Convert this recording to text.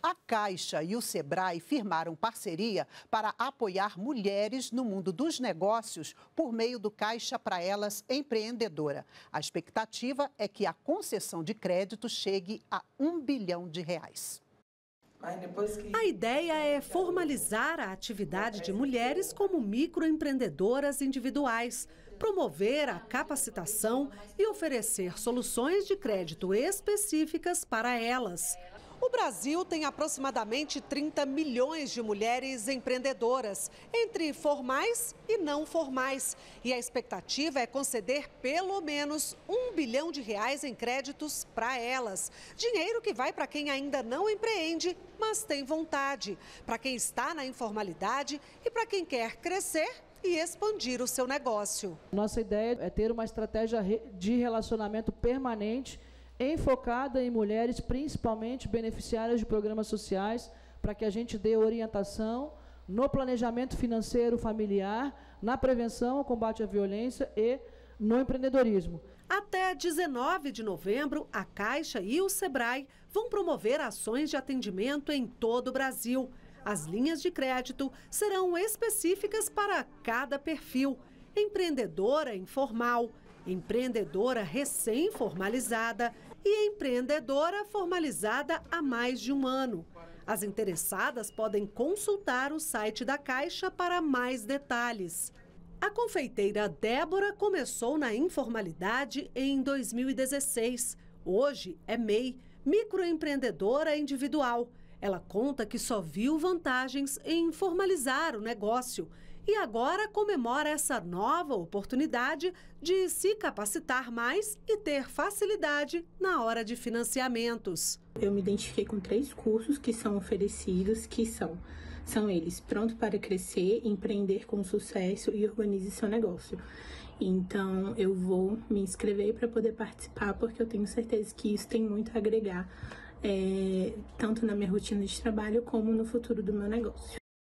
A Caixa e o Sebrae firmaram parceria para apoiar mulheres no mundo dos negócios por meio do Caixa para Elas Empreendedora. A expectativa é que a concessão de crédito chegue a um bilhão de reais. A ideia é formalizar a atividade de mulheres como microempreendedoras individuais, promover a capacitação e oferecer soluções de crédito específicas para elas. O Brasil tem aproximadamente 30 milhões de mulheres empreendedoras, entre formais e não formais. E a expectativa é conceder pelo menos um bilhão de reais em créditos para elas. Dinheiro que vai para quem ainda não empreende, mas tem vontade, para quem está na informalidade e para quem quer crescer e expandir o seu negócio. Nossa ideia é ter uma estratégia de relacionamento permanente enfocada em mulheres, principalmente beneficiárias de programas sociais, para que a gente dê orientação no planejamento financeiro familiar, na prevenção ao combate à violência e no empreendedorismo. Até 19 de novembro, a Caixa e o Sebrae vão promover ações de atendimento em todo o Brasil. As linhas de crédito serão específicas para cada perfil: empreendedora informal, empreendedora recém-formalizada e empreendedora formalizada há mais de um ano. As interessadas podem consultar o site da Caixa para mais detalhes. A confeiteira Débora começou na informalidade em 2016. Hoje é MEI, microempreendedora individual. Ela conta que só viu vantagens em formalizar o negócio e agora comemora essa nova oportunidade de se capacitar mais e ter facilidade na hora de financiamentos. Eu me identifiquei com três cursos que são oferecidos, que são são eles Pronto para Crescer, Empreender com Sucesso e Organize Seu Negócio. Então eu vou me inscrever para poder participar, porque eu tenho certeza que isso tem muito a agregar, é, tanto na minha rotina de trabalho como no futuro do meu negócio.